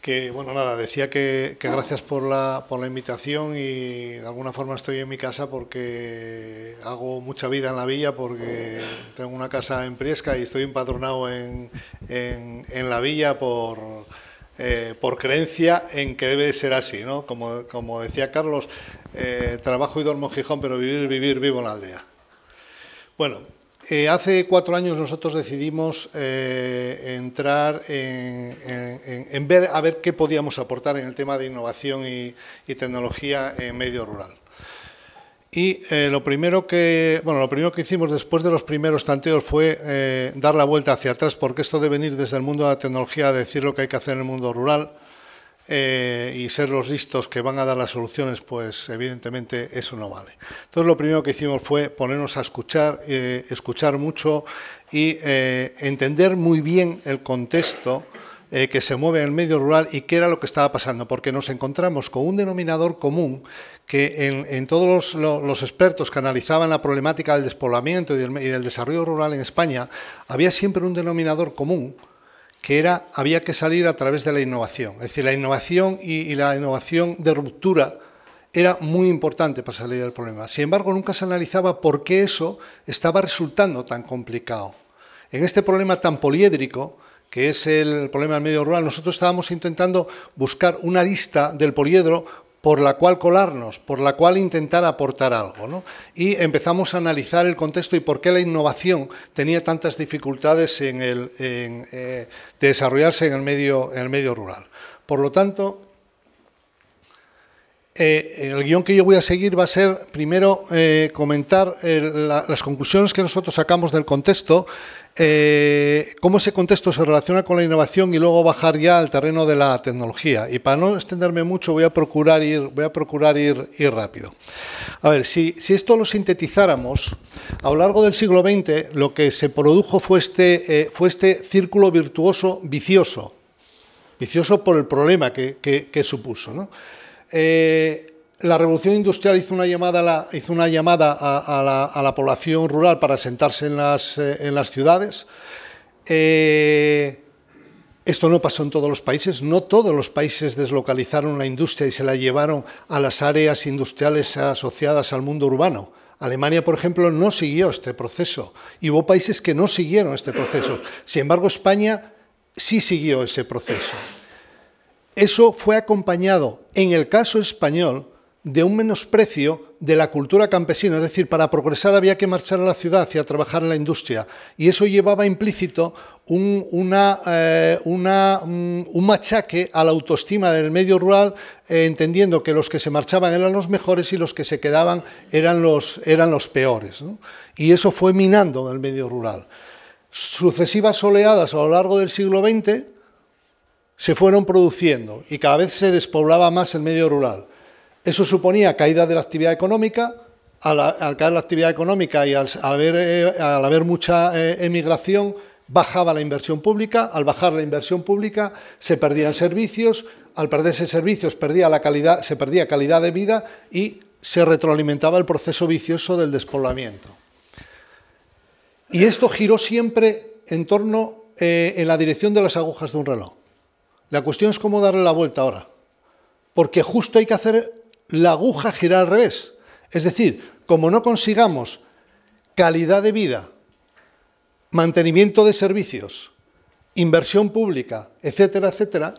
que bueno, nada, decía que, gracias por la, invitación y de alguna forma estoy en mi casa porque hago mucha vida en la villa porque tengo una casa en Priesca y estoy empadronado en, la villa por, eh, por creencia en que debe ser así, ¿no? Como, decía Carlos, eh, trabajo y duermo en Gijón, pero vivir, vivir, vivo en la aldea. Bueno, eh, hace cuatro años nosotros decidimos eh, entrar en, ver a ver qué podíamos aportar en el tema de innovación y, tecnología en medio rural. Y eh, lo primero que bueno, lo primero que hicimos después de los primeros tanteos fue dar la vuelta hacia atrás, porque esto de venir desde el mundo de la tecnología a decir lo que hay que hacer en el mundo rural eh, y ser los listos que van a dar las soluciones, pues evidentemente eso no vale. Entonces lo primero que hicimos fue ponernos a escuchar, eh, escuchar mucho y eh, entender muy bien el contexto que se mueve en el medio rural y qué era lo que estaba pasando, porque nos encontramos con un denominador común que en, todos los, expertos que analizaban la problemática del despoblamiento y del, desarrollo rural en España, había siempre un denominador común que era, había que salir a través de la innovación. Es decir, la innovación y, la innovación de ruptura era muy importante para salir del problema. Sin embargo, nunca se analizaba por qué eso estaba resultando tan complicado. En este problema tan poliédrico, que es el problema del medio rural, nosotros estábamos intentando buscar una lista del poliedro por la cual colarnos, por la cual intentar aportar algo. Y empezamos a analizar el contexto y por qué la innovación tenía tantas dificultades en el, eh, de desarrollarse en el medio, en el medio rural. Por lo tanto, eh, el guión que yo voy a seguir va a ser primero eh, comentar eh, las conclusiones que nosotros sacamos del contexto, cómo ese contexto se relaciona con la innovación y luego bajar ya al terreno de la tecnología. Y para no extenderme mucho voy a procurar ir, voy a procurar ir, rápido. A ver, si, esto lo sintetizáramos, a lo largo del siglo XX lo que se produjo fue este, fue este círculo virtuoso vicioso, vicioso por el problema que, que supuso. ¿no? Eh, la revolución industrial hizo una llamada, a la, hizo una llamada a, la, población rural para sentarse en las, eh, en las ciudades. Eh, esto no pasó en todos los países, no todos los países deslocalizaron la industria y se la llevaron a las áreas industriales asociadas al mundo urbano. Alemania, por ejemplo, no siguió este proceso y hubo países que no siguieron este proceso. Sin embargo, España sí siguió ese proceso. Eso fue acompañado, en el caso español, de un menosprecio de la cultura campesina, es decir, para progresar había que marchar a la ciudad y a trabajar en la industria, y eso llevaba implícito un, eh, mm, machaque a la autoestima del medio rural, eh, entendiendo que los que se marchaban eran los mejores y los que se quedaban eran los, peores, y eso fue minando en el medio rural. Sucesivas oleadas a lo largo del siglo XX, se fueron produciendo y cada vez se despoblaba más el medio rural. Eso suponía caída de la actividad económica, al, caer la actividad económica y al, eh, haber, mucha eh, emigración, bajaba la inversión pública, al bajar la inversión pública se perdían servicios, al perderse servicios perdía la calidad, se perdía calidad de vida y se retroalimentaba el proceso vicioso del despoblamiento. Y esto giró siempre en torno eh, en la dirección de las agujas de un reloj. La cuestión es cómo darle la vuelta ahora. Porque justo hay que hacer la aguja girar al revés. Es decir, como no consigamos calidad de vida, mantenimiento de servicios, inversión pública, etcétera, etcétera,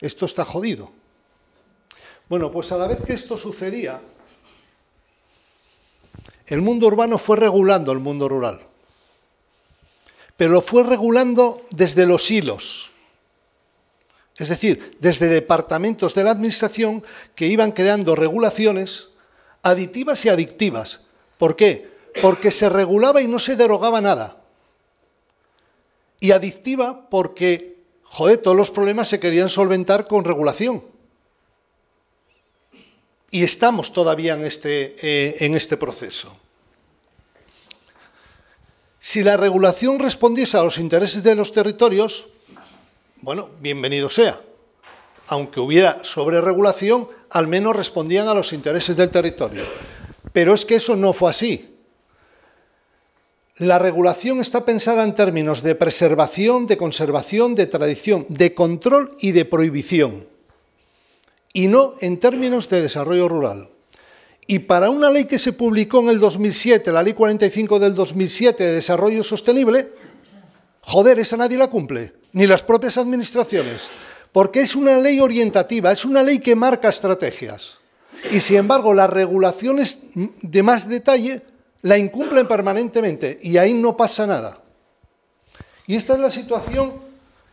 esto está jodido. Bueno, pues a la vez que esto sucedía, el mundo urbano fue regulando el mundo rural, pero lo fue regulando desde los hilos. Es decir, desde departamentos de la Administración que iban creando regulaciones aditivas y adictivas. ¿Por qué? Porque se regulaba y no se derogaba nada. Y adictiva porque, joder, todos los problemas se querían solventar con regulación. Y estamos todavía en este, eh, en este proceso. Si la regulación respondiese a los intereses de los territorios, bueno, bienvenido sea. Aunque hubiera sobreregulación, al menos respondían a los intereses del territorio. Pero es que eso no fue así. La regulación está pensada en términos de preservación, de conservación, de tradición, de control y de prohibición, y no en términos de desarrollo rural. Y para una ley que se publicó en el 2007, la Ley 45 del 2007 de Desarrollo Sostenible, joder, esa nadie la cumple ni las propias administraciones, porque es una ley orientativa, es una ley que marca estrategias. Y sin embargo, las regulaciones de más detalle la incumplen permanentemente y ahí no pasa nada. Y esta es la situación,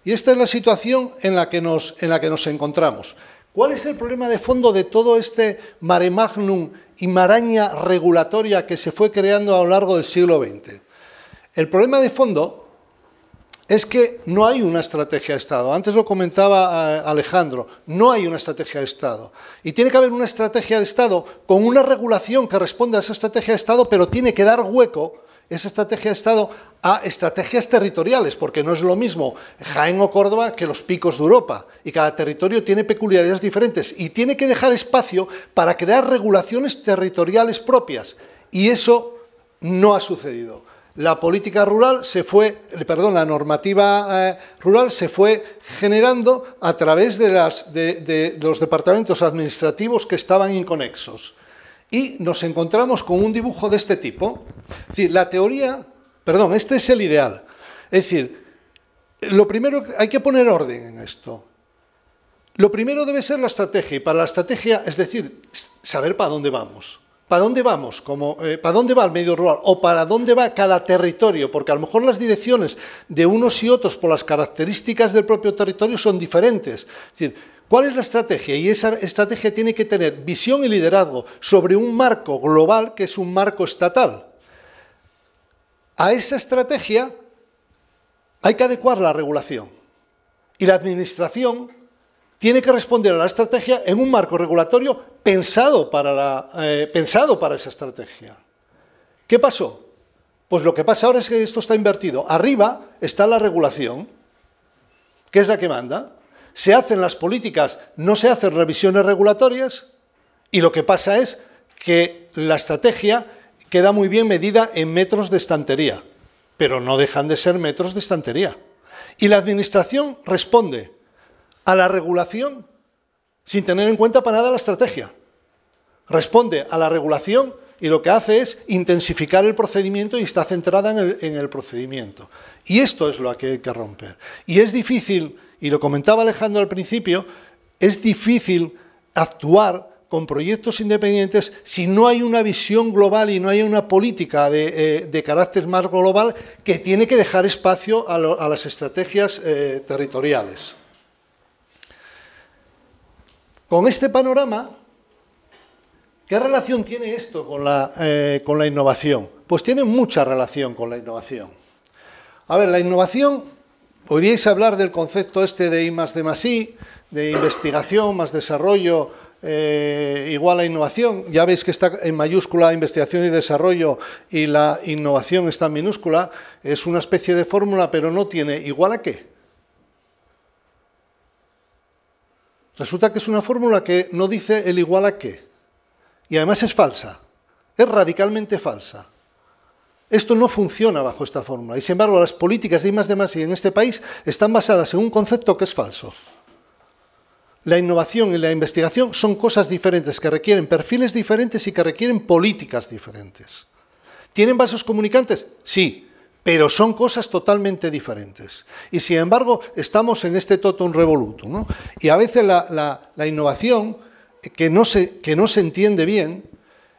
y esta es la situación en, la que nos, en la que nos encontramos. ¿Cuál es el problema de fondo de todo este mare magnum y maraña regulatoria que se fue creando a lo largo del siglo XX? El problema de fondo es que no hay una estrategia de Estado. Antes lo comentaba eh, Alejandro, no hay una estrategia de Estado. Y tiene que haber una estrategia de Estado con una regulación que responda a esa estrategia de Estado, pero tiene que dar hueco esa estrategia de Estado a estrategias territoriales, porque no es lo mismo Jaén o Córdoba que los picos de Europa, y cada territorio tiene peculiaridades diferentes, y tiene que dejar espacio para crear regulaciones territoriales propias, y eso no ha sucedido la política rural se fue, perdón, la normativa eh, rural se fue generando a través de, las, de, los departamentos administrativos que estaban inconexos. Y nos encontramos con un dibujo de este tipo. Es decir, la teoría, perdón, este es el ideal. Es decir, lo primero, hay que poner orden en esto. Lo primero debe ser la estrategia, y para la estrategia, es decir, saber para dónde vamos para dónde vamos, como eh, para dónde va el medio rural o para dónde va cada territorio, porque a lo mejor las direcciones de unos y otros por las características del propio territorio son diferentes. decir, ¿Cuál es la estrategia? Y esa estrategia tiene que tener visión y liderazgo sobre un marco global que es un marco estatal. A esa estrategia hay que adecuar la regulación. Y la administración tiene que responder a la estrategia en un marco regulatorio pensado para, eh, pensado para esa estrategia. ¿Qué pasó? Pues lo que pasa ahora es que esto está invertido. Arriba está la regulación, que es la que manda. Se hacen las políticas, no se hacen revisiones regulatorias y lo que pasa es que la estrategia queda muy bien medida en metros de estantería, pero no dejan de ser metros de estantería. Y la administración responde a la regulación sin tener en cuenta para nada la estrategia. Responde a la regulación y lo que hace es intensificar el procedimiento y está centrada en el, procedimiento. Y esto es lo que hay que romper. Y es difícil, y lo comentaba Alejandro al principio, es difícil actuar con proyectos independientes si no hay una visión global y no hay una política de, eh, carácter más global que tiene que dejar espacio a, las estrategias eh, territoriales. Con este panorama, ¿qué relación tiene esto con la, eh, con la innovación? Pues tiene mucha relación con la innovación. A ver, la innovación, oiríais hablar del concepto este de I más D más I, de investigación más desarrollo, eh, igual a innovación. Ya veis que está en mayúscula investigación y desarrollo y la innovación está en minúscula. Es una especie de fórmula, pero no tiene igual a qué. Resulta que es una fórmula que no dice el igual a qué. Y además es falsa. Es radicalmente falsa. Esto no funciona bajo esta fórmula. Y sin embargo, las políticas de I más de más y en este país están basadas en un concepto que es falso. La innovación y la investigación son cosas diferentes, que requieren perfiles diferentes y que requieren políticas diferentes. ¿Tienen vasos comunicantes? Sí, pero son cosas totalmente diferentes. Y sin embargo, estamos en este totum revoluto... Y a veces la, innovación, eh, que no, que no se entiende bien,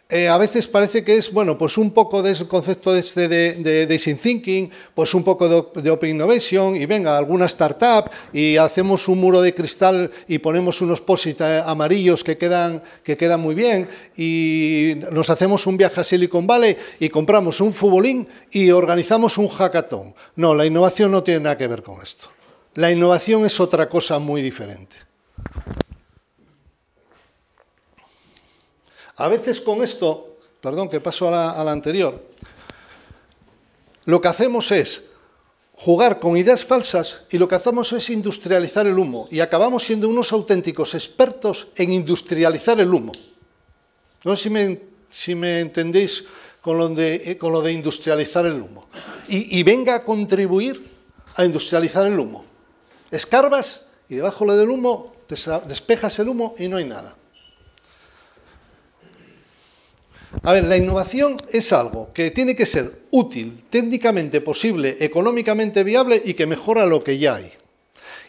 eh, a veces parece que es, bueno, pues un poco de ese concepto este de, de, Thinking, pues un poco de, Open Innovation, y venga, alguna startup, y hacemos un muro de cristal y ponemos unos posits eh, amarillos que quedan, que quedan muy bien, y nos hacemos un viaje a Silicon Valley y compramos un futbolín y organizamos un hackathon. No, la innovación no tiene nada que ver con esto. La innovación es otra cosa muy diferente. A veces con esto, perdón que paso a la, anterior, lo que hacemos es jugar con ideas falsas y lo que hacemos es industrializar el humo y acabamos siendo unos auténticos expertos en industrializar el humo. No sé si me, entendéis eh, con lo, de, industrializar el humo. Y, y venga a contribuir a industrializar el humo. Escarbas y debajo del humo despejas el humo y no hay nada. A ver, la innovación es algo que tiene que ser útil, técnicamente posible, económicamente viable y que mejora lo que ya hay.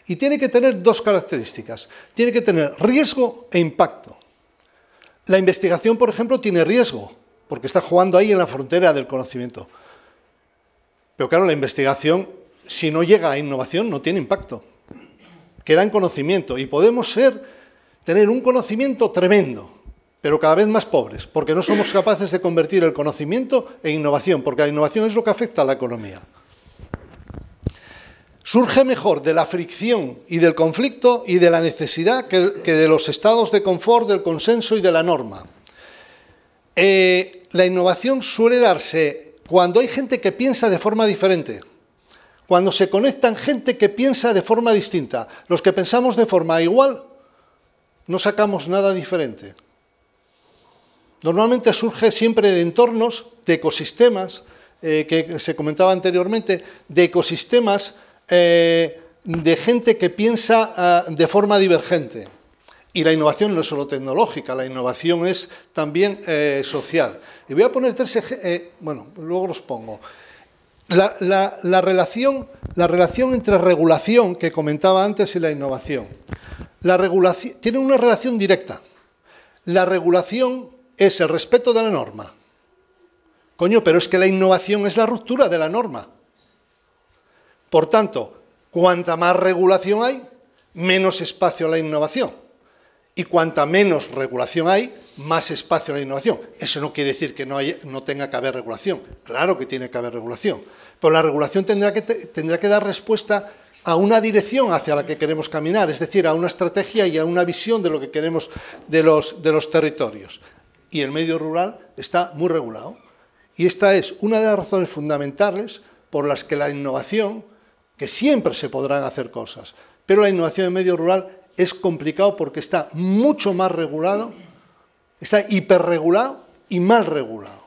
Y tiene que tener dos características. Tiene que tener riesgo e impacto. La investigación, por ejemplo, tiene riesgo, porque está jugando ahí en la frontera del conocimiento. Pero claro, la investigación, si no llega a innovación, no tiene impacto. Queda en conocimiento y podemos ser, tener un conocimiento tremendo, pero cada vez más pobres, porque no somos capaces de convertir el conocimiento en innovación, porque la innovación es lo que afecta a la economía. Surge mejor de la fricción y del conflicto y de la necesidad que, de los estados de confort, del consenso y de la norma. Eh, la innovación suele darse cuando hay gente que piensa de forma diferente, cuando se conectan gente que piensa de forma distinta. Los que pensamos de forma igual no sacamos nada diferente. Normalmente surge siempre de entornos, de ecosistemas, eh, que se comentaba anteriormente, de ecosistemas eh, de gente que piensa ah, de forma divergente. Y la innovación no es solo tecnológica, la innovación es también eh, social. Y voy a poner tres ejemplos. bueno, luego los pongo. La, relación, la relación entre regulación que comentaba antes y la innovación. La regulación, tiene una relación directa. La regulación es el respeto de la norma. Coño, pero es que la innovación es la ruptura de la norma. Por tanto, cuanta más regulación hay, menos espacio a la innovación. Y cuanta menos regulación hay, más espacio a la innovación. Eso no quiere decir que no, no tenga que haber regulación. Claro que tiene que haber regulación. Pero la regulación tendrá que, tendrá que dar respuesta a una dirección hacia la que queremos caminar, es decir, a una estrategia y a una visión de lo que queremos de los, de los territorios y el medio rural está muy regulado. Y esta es una de las razones fundamentales por las que la innovación, que siempre se podrán hacer cosas, pero la innovación en medio rural es complicado porque está mucho más regulado, está hiperregulado y mal regulado.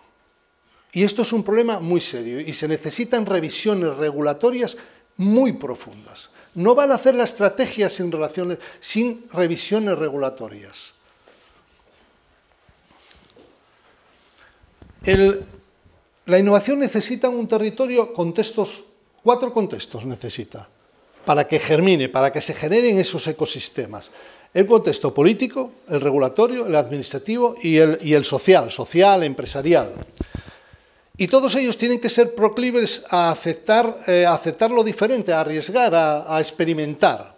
Y esto es un problema muy serio y se necesitan revisiones regulatorias muy profundas. No van a hacer la estrategia sin revisiones regulatorias. la innovación necesita un territorio, contextos, cuatro contextos necesita, para que germine, para que se generen esos ecosistemas. El contexto político, el regulatorio, el administrativo y el, social, social, empresarial. Y todos ellos tienen que ser proclives a aceptar, eh, lo diferente, a arriesgar, a experimentar.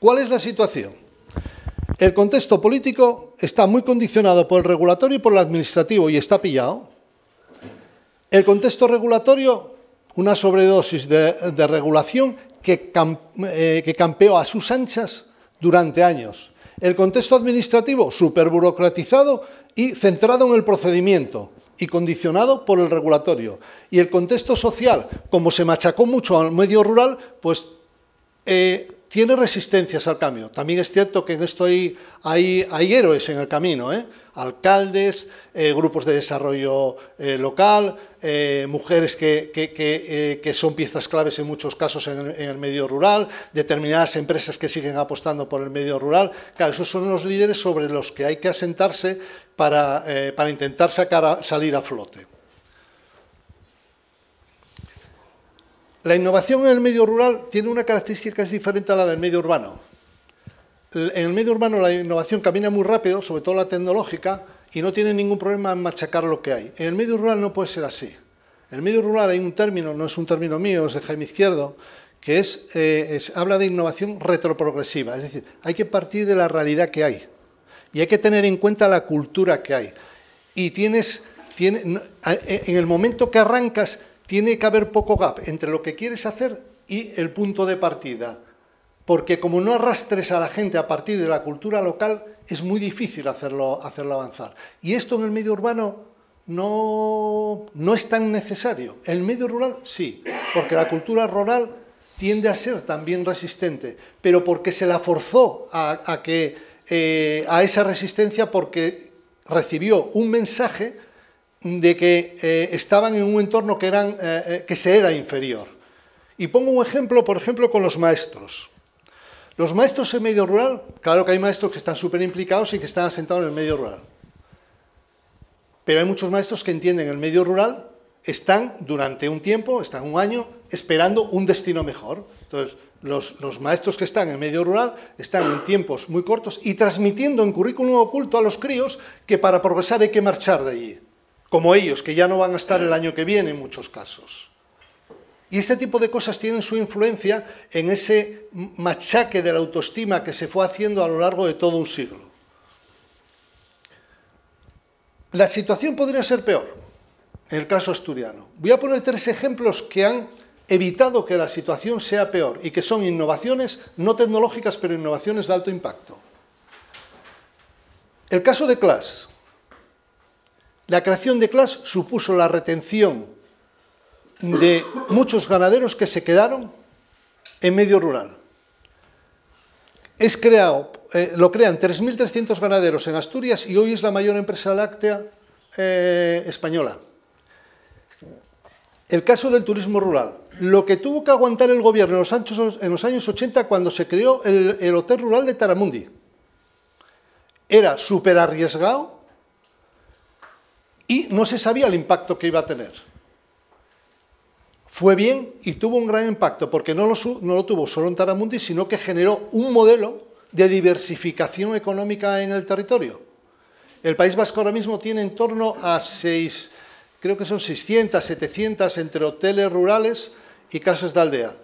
¿Cuál es la situación? El contexto político está muy condicionado por el regulatorio y por el administrativo y está pillado. El contexto regulatorio, una sobredosis de, regulación eh, que, campeó a sus anchas durante años. El contexto administrativo, superburocratizado y centrado en el procedimiento y condicionado por el regulatorio. Y el contexto social, como se machacó mucho al medio rural, pues eh, tiene resistencias al cambio. También es cierto que en esto hay, hay héroes en el camino, ¿eh? alcaldes, eh, grupos de desarrollo eh, local, eh, mujeres que, que, son piezas claves en muchos casos en el, medio rural, determinadas empresas que siguen apostando por el medio rural. Claro, esos son los líderes sobre los que hay que asentarse para, para intentar sacar salir a flote. La innovación en el medio rural tiene una característica que es diferente a la del medio urbano en el medio urbano la innovación camina muy rápido, sobre todo la tecnológica, y no tiene ningún problema en machacar lo que hay. En el medio rural no puede ser así. En el medio rural hay un término, no es un término mío, es de Jaime Izquierdo, que eh, habla de innovación retroprogresiva, es decir, hay que partir de la realidad que hay y hay que tener en cuenta la cultura que hay. Y tienes, tiene, e, en el momento que arrancas, tiene que haber poco gap entre lo que quieres hacer y el punto de partida porque como no arrastres a la gente a partir de la cultura local, es muy difícil hacerlo, hacerlo avanzar. Y esto en el medio urbano no, no es tan necesario. El medio rural sí, porque la cultura rural tiende a ser también resistente, pero porque se la forzó a, que, eh, a esa resistencia porque recibió un mensaje de que eh, estaban en un entorno que, eran, eh, que se era inferior. Y pongo un ejemplo, por ejemplo, con los maestros. Los maestros en medio rural, claro que hay maestros que están súper implicados y que están asentados en el medio rural. Pero hay muchos maestros que entienden el medio rural, están durante un tiempo, están un año, esperando un destino mejor. Entonces, los, los maestros que están en medio rural están en tiempos muy cortos y transmitiendo en currículum oculto a los críos que para progresar hay que marchar de allí. Como ellos, que ya no van a estar el año que viene en muchos casos. Y este tipo de cosas tienen su influencia en ese machaque de la autoestima que se fue haciendo a lo largo de todo un siglo. La situación podría ser peor en el caso asturiano. Voy a poner tres ejemplos que han evitado que la situación sea peor y que son innovaciones no tecnológicas, pero innovaciones de alto impacto. El caso de Class. La creación de Class supuso la retención de muchos ganaderos que se quedaron en medio rural. Es creado, eh, lo crean 3.300 ganaderos en Asturias y hoy es la mayor empresa láctea eh, española. El caso del turismo rural. Lo que tuvo que aguantar el gobierno en los, años 80 cuando se creó el, el Hotel Rural de Taramundi. Era súper arriesgado y no se sabía el impacto que iba a tener fue bien y tuvo un gran impacto, porque no lo, tuvo solo en Taramundi, sino que generó un modelo de diversificación económica en el territorio. El País Vasco ahora mismo tiene en torno a 6, creo que son 600, 700 entre hoteles rurales y casas de aldea.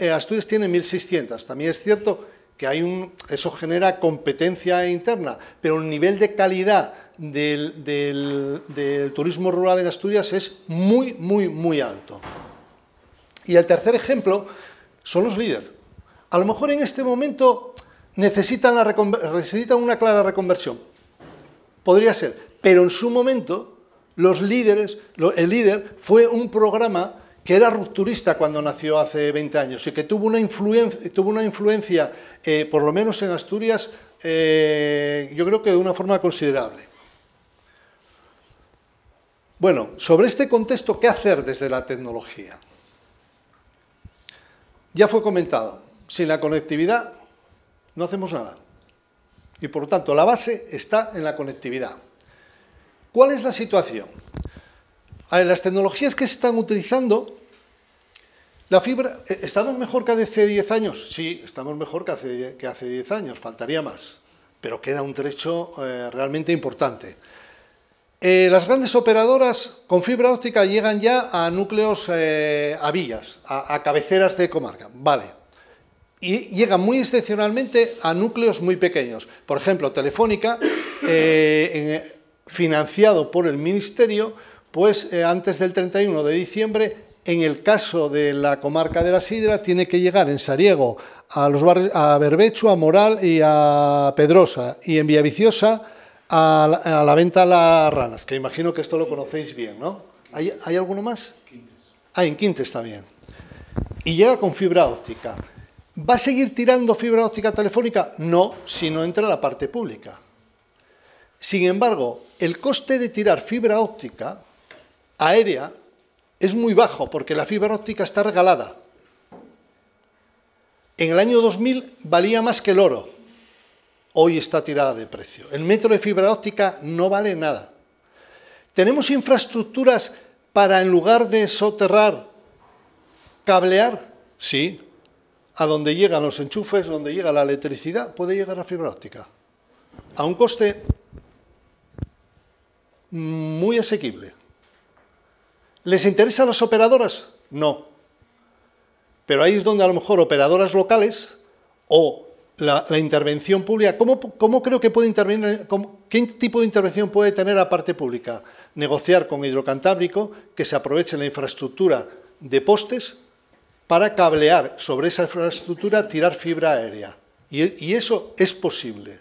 Eh, Asturias tiene 1.600. También es cierto que eso genera competencia interna, pero el nivel de calidad del, del turismo rural en Asturias es muy, muy, muy alto. Y el tercer ejemplo son los líderes. A lo mejor en este momento necesitan, una clara reconversión. Podría ser. Pero en su momento, los líderes, el líder fue un programa que era rupturista cuando nació hace 20 años y que tuvo una influencia, tuvo una influencia eh, por lo menos en Asturias, eh, yo creo que de una forma considerable. Bueno, sobre este contexto, ¿qué hacer desde la tecnología? Ya fue comentado, sin la conectividad no hacemos nada. Y por lo tanto, la base está en la conectividad. ¿Cuál es la situación? A las tecnologías que se están utilizando, la fibra, eh, ¿estamos mejor que hace 10 años? Sí, estamos mejor que hace, que 10 años, faltaría más, pero queda un trecho eh, realmente importante. Eh, las grandes operadoras con fibra óptica llegan ya a núcleos, eh, a villas, a, cabeceras de comarca, vale. Y llegan muy excepcionalmente a núcleos muy pequeños. Por ejemplo, Telefónica, eh, financiado por el Ministerio, pues antes del 31 de diciembre, en el caso de la comarca de la Sidra, tiene que llegar en Sariego a, los a Berbecho, a Moral y a Pedrosa, y en Villaviciosa a la, a venta las ranas, que imagino que esto lo conocéis bien, ¿no? ¿Hay, alguno más? Ah, en Quintes también. Y llega con fibra óptica. ¿Va a seguir tirando fibra óptica telefónica? No, si no entra la parte pública. Sin embargo, el coste de tirar fibra óptica aérea es muy bajo porque la fibra óptica está regalada. En el año 2000 valía más que el oro hoy está tirada de precio. El metro de fibra óptica no vale nada. Tenemos infraestructuras para, en lugar de soterrar, cablear, sí, a donde llegan los enchufes, donde llega la electricidad, puede llegar la fibra óptica. A un coste muy asequible. ¿Les interesa a las operadoras? No. Pero ahí es donde a lo mejor operadoras locales o la, intervención pública. ¿Cómo, creo que puede intervenir? ¿Qué tipo de intervención puede tener la parte pública? Negociar con Hidrocantábrico que se aproveche la infraestructura de postes para cablear sobre esa infraestructura, tirar fibra aérea. Y, eso es posible.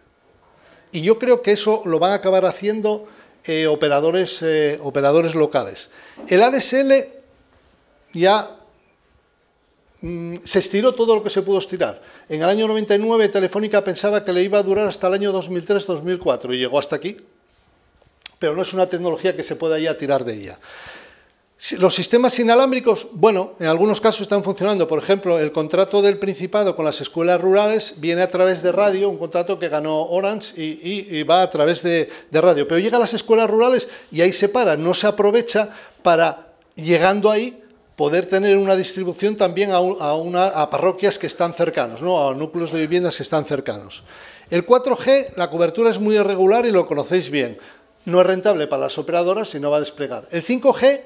Y yo creo que eso lo van a acabar haciendo eh, operadores, eh, operadores locales. El ADSL ya Mm, se estiró todo lo que se pudo estirar. En el año 99 Telefónica pensaba que le iba a durar hasta el año 2003-2004 y llegó hasta aquí, pero no es una tecnología que se pueda ya tirar de ella. Los sistemas inalámbricos, bueno, en algunos casos están funcionando. Por ejemplo, el contrato del Principado con las escuelas rurales viene a través de radio, un contrato que ganó Orange y, va a través de radio. Pero llega a las escuelas rurales y ahí se para, no se aprovecha para, llegando ahí, poder tener una distribución también a, parroquias que están cercanos, ¿no? a núcleos de viviendas que están cercanos. El 4G, la cobertura es muy irregular y lo conocéis bien. No es rentable para las operadoras y no va a desplegar. El 5G,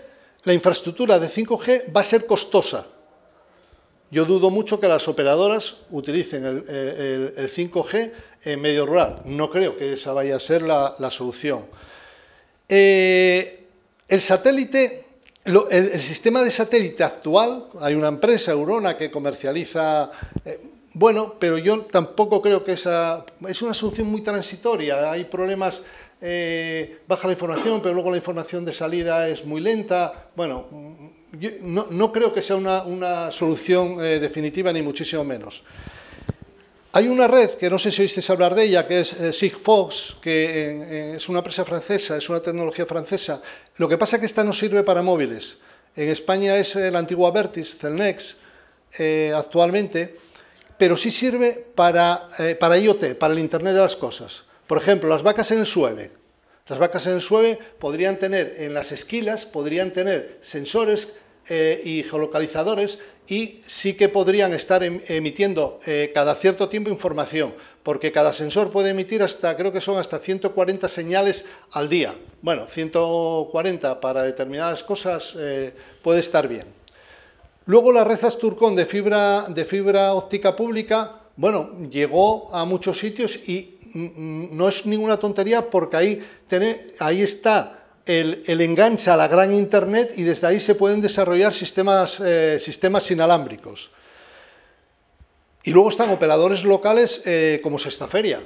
la infraestructura de 5G va a ser costosa. Yo dudo mucho que las operadoras utilicen el, 5G en medio rural. No creo que esa vaya a ser la, solución. Eh, el satélite el, sistema de satélite actual, hay una empresa, Eurona, que comercializa... Eh, bueno, pero yo tampoco creo que esa... Es una solución muy transitoria. Hay problemas, eh, baja la información, pero luego la información de salida es muy lenta. Bueno, no, creo que sea una, solución eh, definitiva, ni muchísimo menos. Hay una red que no sé si oísteis hablar de ella, que es eh, Sigfox, que eh, eh, es una empresa francesa, es una tecnología francesa. Lo que pasa es que esta no sirve para móviles. En España es la antigua Vertis, Celnex, actualmente, pero sí sirve para, para IoT, para el Internet de las Cosas. Por ejemplo, las vacas en el sueve. Las vacas en el sueve podrían tener en las esquilas, podrían tener sensores eh, y geolocalizadores y sí que podrían estar em, emitiendo eh, cada cierto tiempo información, porque cada sensor puede emitir hasta, creo que son hasta 140 señales al día. Bueno, 140 para determinadas cosas eh, puede estar bien. Luego las red Turcón de fibra, de fibra óptica pública, bueno, llegó a muchos sitios y mm, mm, no es ninguna tontería porque ahí, ahí está el, enganche a la gran Internet y desde ahí se pueden desarrollar sistemas, eh, sistemas inalámbricos. Y luego están operadores locales eh, como Feria,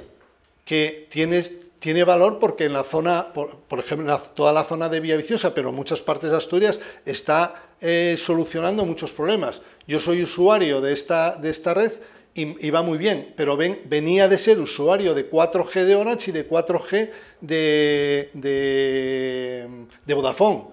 que tiene, valor porque en la zona, por, ejemplo, en toda la zona de Vía Viciosa, pero en muchas partes de Asturias, está eh, solucionando muchos problemas. Yo soy usuario de esta, de esta red y, va muy bien, pero ven, venía de ser usuario de 4G de Orange y de 4G de, de, de Vodafone.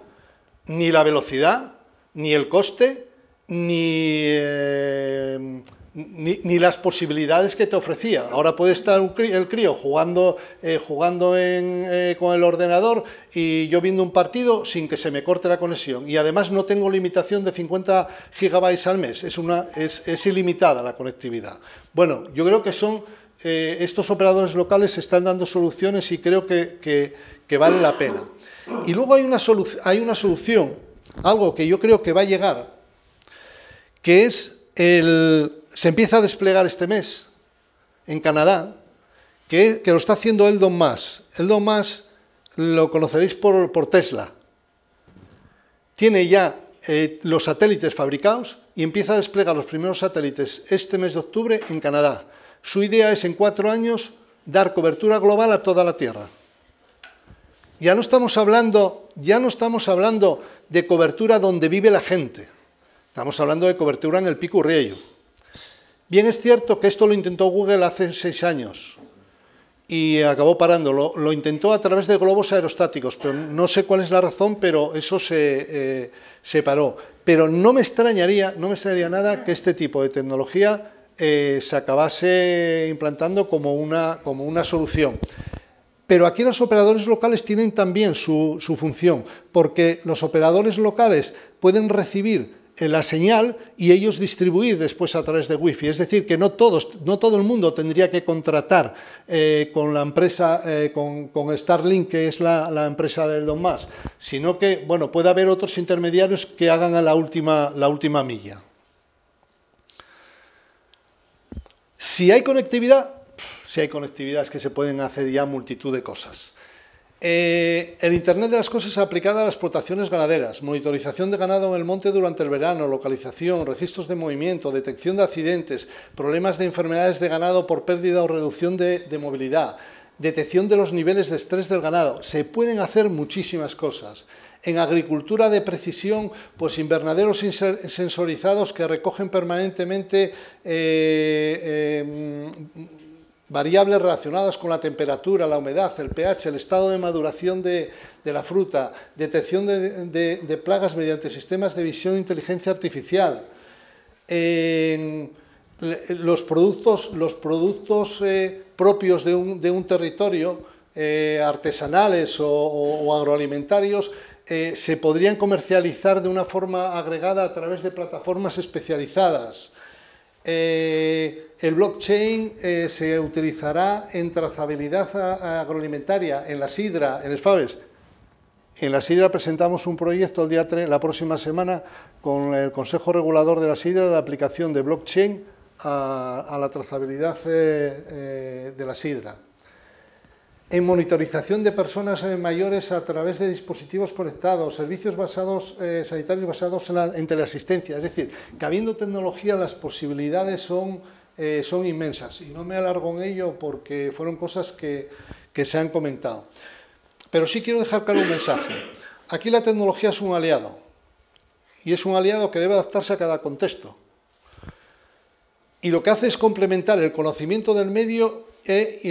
Ni la velocidad, ni el coste, ni... Eh, ni, las posibilidades que te ofrecía. Ahora puede estar el crío jugando, eh, jugando eh, con el ordenador y yo viendo un partido sin que se me corte la conexión. Y además no tengo limitación de 50 gigabytes al mes, es, una, es, ilimitada la conectividad. Bueno, yo creo que son eh, estos operadores locales están dando soluciones y creo que, vale la pena. Y luego hay una, hay una solución, algo que yo creo que va a llegar, que es el se empieza a desplegar este mes en Canadá, que, lo está haciendo Eldon Musk. Eldon Musk lo conoceréis por, Tesla. Tiene ya eh, los satélites fabricados y empieza a desplegar los primeros satélites este mes de octubre en Canadá. Su idea es en cuatro años dar cobertura global a toda la Tierra. Ya no estamos hablando, ya no estamos hablando de cobertura donde vive la gente. Estamos hablando de cobertura en el pico Riello Bien es cierto que esto lo intentó Google hace seis años y acabó parándolo. Lo intentó a través de globos aerostáticos, pero no sé cuál es la razón, pero eso se, eh, se paró. Pero no me extrañaría, no me extrañaría nada que este tipo de tecnología eh, se acabase implantando como una, como una solución. Pero aquí los operadores locales tienen también su, su función, porque los operadores locales pueden recibir la señal y ellos distribuir después a través de Wi-Fi. Es decir, que no, todos, no todo el mundo tendría que contratar eh, con la empresa, eh, con, Starlink, que es la, empresa del Don Más, sino que bueno, puede haber otros intermediarios que hagan a la última, la última milla. Si hay conectividad, si hay conectividad es que se pueden hacer ya multitud de cosas. Eh, el Internet de las cosas aplicado a las explotaciones ganaderas, monitorización de ganado en el monte durante el verano, localización, registros de movimiento, detección de accidentes, problemas de enfermedades de ganado por pérdida o reducción de, movilidad, detección de los niveles de estrés del ganado. Se pueden hacer muchísimas cosas. En agricultura de precisión, pues invernaderos sensorizados que recogen permanentemente eh, eh, variables relacionadas con la temperatura, la humedad, el pH, el estado de maduración de, la fruta, detección de, plagas mediante sistemas de visión e inteligencia artificial, los productos, los productos eh, propios de un, territorio, eh, artesanales o agroalimentarios, eh, se podrían comercializar de una forma agregada a través de plataformas especializadas. Eh, el blockchain eh, se utilizará en trazabilidad agroalimentaria, en la sidra, en el En la sidra presentamos un proyecto el día 3, la próxima semana con el Consejo Regulador de la Sidra de aplicación de blockchain a, la trazabilidad eh, de la sidra en monitorización de personas eh, mayores a través de dispositivos conectados, servicios basados, eh, sanitarios basados en, la, teleasistencia. Es decir, que habiendo tecnología las posibilidades son, eh, son inmensas y no me alargo en ello porque fueron cosas que, se han comentado. Pero sí quiero dejar claro un mensaje. Aquí la tecnología es un aliado y es un aliado que debe adaptarse a cada contexto. Y lo que hace es complementar el conocimiento del medio y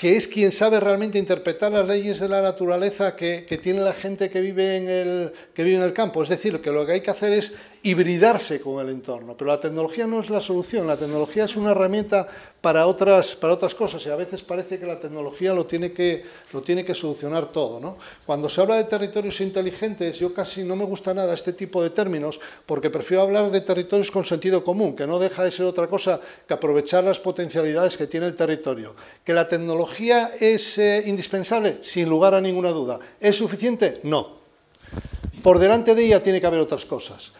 que es quien sabe realmente interpretar las leyes de la naturaleza que, que tiene la gente que vive, en el, que vive en el campo. Es decir, que lo que hay que hacer es hibridarse con el entorno. Pero la tecnología no es la solución, la tecnología es una herramienta para otras, para otras cosas y a veces parece que la tecnología lo tiene que, lo tiene que solucionar todo. ¿no? Cuando se habla de territorios inteligentes, yo casi no me gusta nada este tipo de términos porque prefiero hablar de territorios con sentido común, que no deja de ser otra cosa que aprovechar las potencialidades que tiene el territorio. Que la tecnología es eh, indispensable, sin lugar a ninguna duda. ¿Es suficiente? No. Por delante de ella tiene que haber otras cosas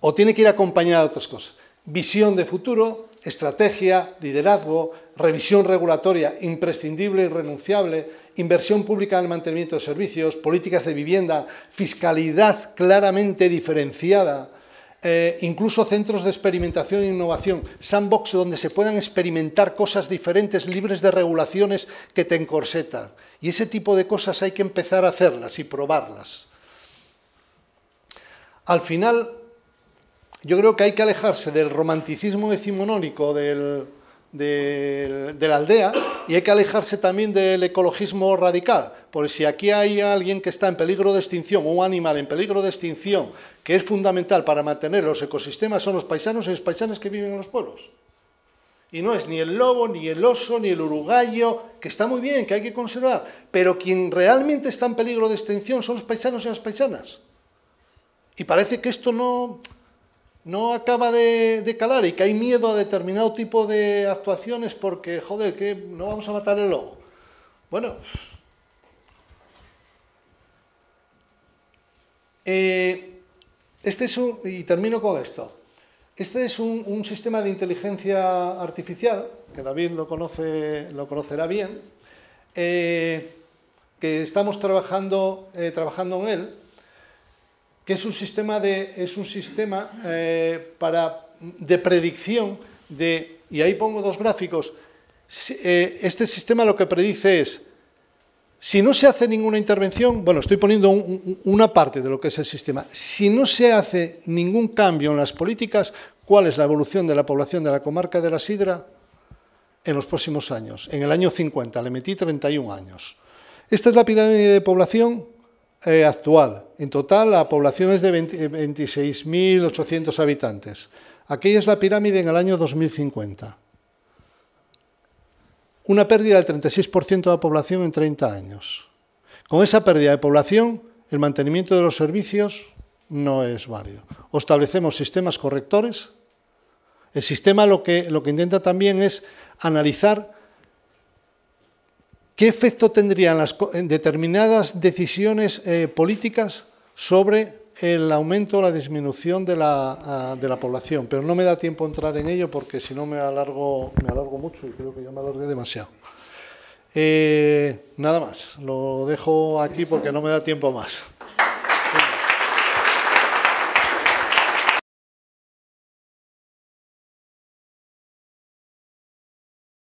o tiene que ir acompañada de otras cosas. Visión de futuro, estrategia, liderazgo, revisión regulatoria imprescindible y renunciable, inversión pública en el mantenimiento de servicios, políticas de vivienda, fiscalidad claramente diferenciada, eh, incluso centros de experimentación e innovación, sandbox donde se puedan experimentar cosas diferentes, libres de regulaciones que te encorsetan. Y ese tipo de cosas hay que empezar a hacerlas y probarlas. Al final, yo creo que hay que alejarse del romanticismo decimonónico de la aldea y hay que alejarse también del ecologismo radical, porque si aquí hay alguien que está en peligro de extinción, o un animal en peligro de extinción, que es fundamental para mantener los ecosistemas, son los paisanos y las paisanas que viven en los pueblos. Y no es ni el lobo, ni el oso, ni el uruguayo, que está muy bien, que hay que conservar, pero quien realmente está en peligro de extinción son los paisanos y las paisanas. Y parece que esto no, no acaba de, calar y que hay miedo a determinado tipo de actuaciones porque, joder, que no vamos a matar el lobo. Bueno. Eh, este es y termino con esto. Este es un, sistema de inteligencia artificial, que David lo, conoce, lo conocerá bien, eh, que estamos trabajando, eh, trabajando en él que es un sistema, de, es un sistema eh, de predicción de, y ahí pongo dos gráficos, eh, este sistema lo que predice es, si no se hace ninguna intervención, bueno, estoy poniendo una parte de lo que es el sistema, si no se hace ningún cambio en las políticas, ¿cuál es la evolución de la población de la comarca de la Sidra en los próximos años? En el año 50, le metí 31 años. Esta es la pirámide de población eh, actual. En total, la población es de 26.800 eh, habitantes. Aquella es la pirámide en el año 2050. Una pérdida del 36% de la población en 30 años. Con esa pérdida de población, el mantenimiento de los servicios no es válido. O establecemos sistemas correctores. El sistema lo que, lo que intenta también es analizar ¿Qué efecto tendrían las determinadas decisiones eh, políticas sobre el aumento o la disminución de la, ah, población? Pero no me da tiempo entrar en ello porque si no me alargo, me alargo mucho y creo que ya me alargué demasiado. Eh, nada más, lo dejo aquí porque no me da tiempo más.